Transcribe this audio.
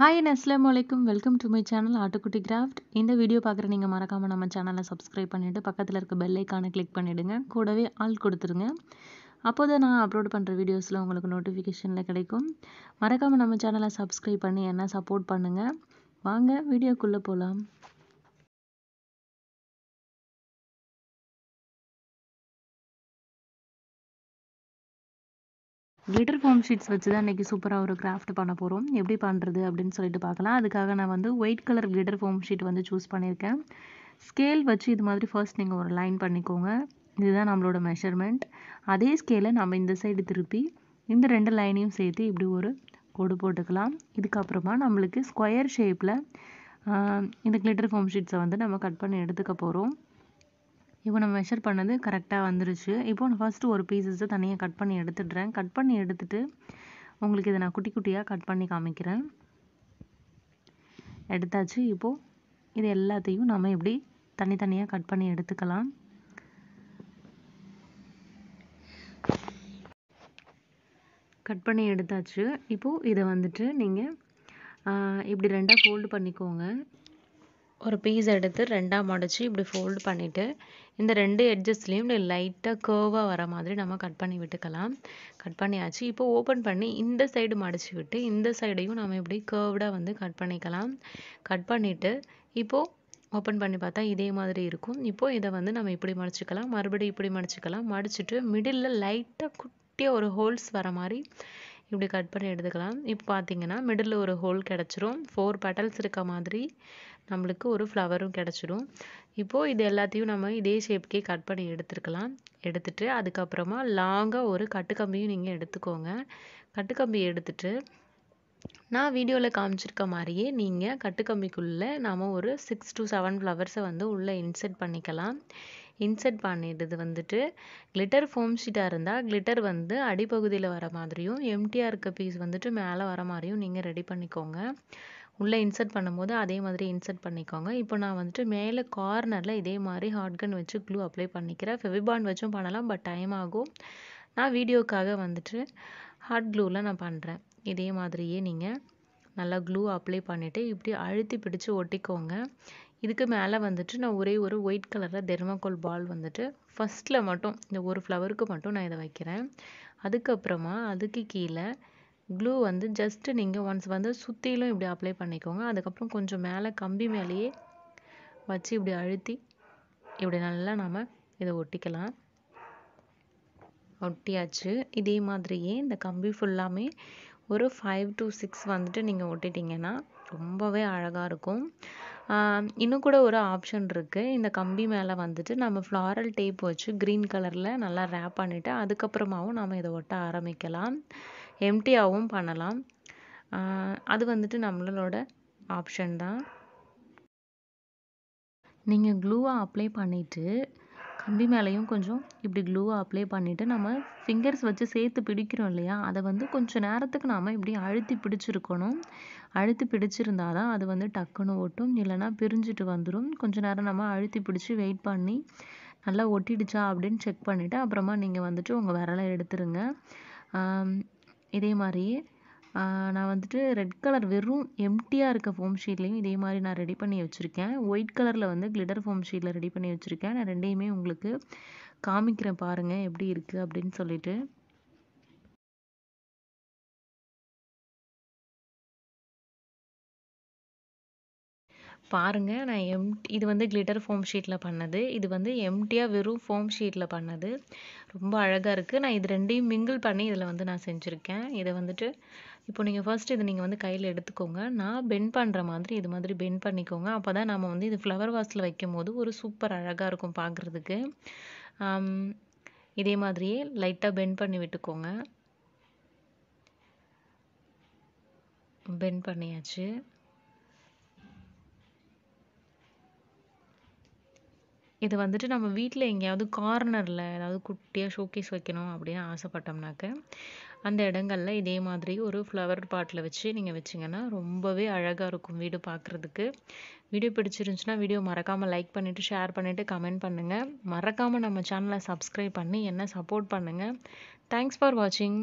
hi என் அஸ்லாம் வலைக்கும் வெல்கம் டு மை சேனல் ஆட்டுக்குட்டி கிராஃப்ட் இந்த வீடியோ பார்க்குற நீங்கள் மறக்காமல் நம்ம சேனலை சப்ஸ்கிரைப் பண்ணிவிட்டு பக்கத்தில் இருக்க பெல்லைக்கான கிளிக் பண்ணிவிடுங்க கூடவே ஆள் கொடுத்துருங்க அப்போ தான் நான் அப்லோட் பண்ணுற வீடியோஸில் உங்களுக்கு நோட்டிஃபிகேஷனில் கிடைக்கும் மறக்காமல் நம்ம சேனலை சப்ஸ்கிரைப் பண்ணி என்ன சப்போர்ட் பண்ணுங்கள் வாங்க வீடியோக்குள்ளே போகலாம் கிளிட்டர் ஃபோம் ஷீட்ஸ் வச்சு தான் இன்றைக்கி சூப்பராக ஒரு கிராஃப்ட் பண்ண போகிறோம் எப்படி பண்ணுறது அப்படின்னு சொல்லிட்டு பார்க்கலாம் அதுக்காக நான் வந்து white colour glitter foam sheet வந்து சூஸ் பண்ணியிருக்கேன் ஸ்கேல் வச்சு இது மாதிரி ஃபர்ஸ்ட் நீங்கள் ஒரு லைன் பண்ணிக்கோங்க இதுதான் நம்மளோட மெஷர்மெண்ட் அதே ஸ்கேலை நம்ம இந்த சைடு திருப்பி இந்த ரெண்டு லைனையும் சேர்த்து இப்படி ஒரு கொடு போட்டுக்கலாம் இதுக்கப்புறமா நம்மளுக்கு ஸ்கொயர் ஷேப்பில் இந்த கிளிட்டர் ஃபோம் ஷீட்ஸை வந்து நம்ம கட் பண்ணி எடுத்துக்க போகிறோம் இப்போ நம்ம மெஷர் பண்ணது கரெக்டாக வந்துருச்சு இப்போ நான் ஃபஸ்ட்டு ஒரு பீசஸை தனியாக கட் பண்ணி எடுத்துடுறேன் கட் பண்ணி எடுத்துகிட்டு உங்களுக்கு இதை நான் குட்டி குட்டியாக கட் பண்ணி காமிக்கிறேன் எடுத்தாச்சு இப்போது இது எல்லாத்தையும் நம்ம எப்படி தனித்தனியாக கட் பண்ணி எடுத்துக்கலாம் கட் பண்ணி எடுத்தாச்சு இப்போது இதை வந்துட்டு நீங்கள் இப்படி ரெண்டாக ஃபோல்டு பண்ணிக்கோங்க ஒரு பீஸ் எடுத்து ரெண்டாக மடித்து இப்படி ஃபோல்டு பண்ணிவிட்டு இந்த ரெண்டு எட்ஜஸ்லேயும் லைட்டாக கேர்வாக வர மாதிரி நம்ம கட் பண்ணி விட்டுக்கலாம் கட் பண்ணியாச்சு இப்போ ஓப்பன் பண்ணி இந்த சைடு மடித்து விட்டு இந்த சைடையும் நம்ம இப்படி கேர்வ்டாக வந்து கட் பண்ணிக்கலாம் கட் பண்ணிவிட்டு இப்போது ஓப்பன் பண்ணி பார்த்தா இதே மாதிரி இருக்கும் இப்போது இதை வந்து நம்ம இப்படி மடிச்சுக்கலாம் மறுபடியும் இப்படி மடிச்சுக்கலாம் மடிச்சுட்டு மிடில் லைட்டாக குட்டியாக ஒரு ஹோல்ஸ் வர மாதிரி இப்படி கட் பண்ணி எடுத்துக்கலாம் இப்போ பார்த்தீங்கன்னா மிடில் ஒரு ஹோல் கிடச்சிரும் ஃபோர் பெட்டல்ஸ் இருக்க மாதிரி நம்மளுக்கு ஒரு ஃப்ளவரும் கிடச்சிடும் இப்போது இது எல்லாத்தையும் நம்ம இதே ஷேப்க்கே கட் பண்ணி எடுத்துருக்கலாம் எடுத்துட்டு அதுக்கப்புறமா லாங்காக ஒரு கட்டுக்கம்பியும் நீங்கள் எடுத்துக்கோங்க கட்டுக்கம்பி எடுத்துட்டு நான் வீடியோவில் காமிச்சிருக்க மாதிரியே நீங்கள் கட்டுக்கம்பிக்குள்ளே நாம் ஒரு சிக்ஸ் டு செவன் ஃப்ளவர்ஸை வந்து உள்ளே இன்செர்ட் பண்ணிக்கலாம் இன்செர்ட் பண்ணிடுது வந்துட்டு கிளிட்டர் ஃபோம் ஷீட்டாக இருந்தால் கிளிட்டர் வந்து அடிப்பகுதியில் வர மாதிரியும் எம்டிஆர் இருக்க பீஸ் வந்துட்டு மேலே வர மாதிரியும் நீங்கள் ரெடி பண்ணிக்கோங்க உள்ளே இன்சர்ட் பண்ணும்போது அதே மாதிரி இன்சர்ட் பண்ணிக்கோங்க இப்போ நான் வந்துட்டு மேலே கார்னரில் இதே மாதிரி ஹாட்கன் வச்சு க்ளூ அப்ளை பண்ணிக்கிறேன் ஃபெவிபான் வச்சும் பண்ணலாம் பட் டைம் ஆகும் நான் வீடியோக்காக வந்துட்டு ஹாட் க்ளூவில் நான் பண்ணுறேன் இதே மாதிரியே நீங்கள் நல்லா க்ளூ அப்ளை பண்ணிவிட்டு இப்படி அழுத்தி பிடிச்சி ஒட்டிக்கோங்க இதுக்கு மேலே வந்துட்டு நான் ஒரே ஒரு ஒயிட் கலரில் தெர்மாக்கோல் பால் வந்துட்டு ஃபஸ்ட்டில் மட்டும் இந்த ஒரு ஃப்ளவருக்கு மட்டும் நான் இதை வைக்கிறேன் அதுக்கப்புறமா அதுக்கு கீழே க்ளூ வந்து ஜஸ்ட்டு நீங்கள் ஒன்ஸ் வந்து சுற்றிலும் இப்படி அப்ளை பண்ணிக்கோங்க அதுக்கப்புறம் கொஞ்சம் மேலே கம்பி மேலேயே வச்சு இப்படி அழுத்தி இப்படி நல்லா நம்ம இதை ஒட்டிக்கலாம் ஒட்டியாச்சு இதே மாதிரியே இந்த கம்பி ஃபுல்லாமே ஒரு ஃபைவ் டு சிக்ஸ் வந்துட்டு நீங்கள் ஒட்டிட்டிங்கன்னா ரொம்பவே அழகாக இருக்கும் இன்னும் கூட ஒரு ஆப்ஷன் இருக்குது இந்த கம்பி மேலே வந்துட்டு நம்ம ஃப்ளாரல் டேப் வச்சு க்ரீன் கலரில் நல்லா ரேப் பண்ணிவிட்டு அதுக்கப்புறமாவும் நம்ம இதை ஒட்ட ஆரம்பிக்கலாம் எம்டியாகவும் பண்ணலாம் அது வந்துட்டு நம்மளோட ஆப்ஷன் தான் நீங்கள் க்ளூவை அப்ளை பண்ணிவிட்டு கம்பி மேலேயும் கொஞ்சம் இப்படி க்ளூவை அப்ளை பண்ணிவிட்டு நம்ம ஃபிங்கர்ஸ் வச்சு சேர்த்து பிடிக்கிறோம் இல்லையா அதை வந்து கொஞ்சம் நேரத்துக்கு நாம் இப்படி அழுத்தி பிடிச்சிருக்கணும் அழுத்தி பிடிச்சிருந்தா தான் அது வந்து டக்குன்னு ஒட்டும் இல்லைன்னா பிரிஞ்சுட்டு வந்துடும் கொஞ்சம் நேரம் நம்ம அழுத்தி பிடிச்சி வெயிட் பண்ணி நல்லா ஒட்டிடுச்சா அப்படின்னு செக் பண்ணிவிட்டு அப்புறமா நீங்கள் வந்துட்டு உங்கள் விரலை எடுத்துருங்க இதே மாதிரியே நான் வந்துட்டு ரெட் கலர் வெறும் எம்டியாக இருக்க ஃபோம் ஷீட்லேயும் இதே மாதிரி நான் ரெடி பண்ணி வச்சுருக்கேன் ஒயிட் கலரில் வந்து கிளிட்டர் ஃபோம் ஷீட்டில் ரெடி பண்ணி வச்சுருக்கேன் நான் ரெண்டையுமே உங்களுக்கு காமிக்கிறேன் பாருங்கள் எப்படி இருக்குது அப்படின்னு சொல்லிட்டு பாருங்கள் நான் எம் இது வந்து கிளிட்டர் ஃபோம் ஷீட்டில் பண்ணது இது வந்து எம்டியாக வெறும் ஃபோம் ஷீட்டில் பண்ணது ரொம்ப அழகாக இருக்குது நான் இது ரெண்டையும் மிங்கிள் பண்ணி இதில் வந்து நான் செஞ்சுருக்கேன் இதை வந்துட்டு இப்போ நீங்கள் ஃபர்ஸ்ட் இதை நீங்கள் வந்து கையில் எடுத்துக்கோங்க நான் பெண்ட் பண்ணுற மாதிரி இது மாதிரி பெண்ட் பண்ணிக்கோங்க அப்போ தான் நம்ம வந்து இது ஃப்ளவர் வாஸில் வைக்கும் போது ஒரு சூப்பர் அழகாக இருக்கும் பார்க்குறதுக்கு இதே மாதிரியே லைட்டாக பெண்ட் பண்ணி விட்டுக்கோங்க பெண்ட் பண்ணியாச்சு இது வந்துட்டு நம்ம வீட்டில் எங்கேயாவது கார்னரில் ஏதாவது குட்டியாக ஷோகேஸ் வைக்கணும் அப்படின்னு ஆசைப்பட்டோம்னாக்க அந்த இடங்கள்ல இதே மாதிரி ஒரு ஃப்ளவர் பாட்டில் வச்சு நீங்கள் வச்சிங்கன்னா ரொம்பவே அழகாக இருக்கும் வீடு பார்க்குறதுக்கு வீடியோ பிடிச்சிருந்துச்சுன்னா வீடியோ மறக்காமல் லைக் பண்ணிவிட்டு ஷேர் பண்ணிவிட்டு கமெண்ட் பண்ணுங்கள் மறக்காமல் நம்ம சேனலை சப்ஸ்கிரைப் பண்ணி என்ன சப்போர்ட் பண்ணுங்கள் தேங்க்ஸ் ஃபார் வாட்சிங்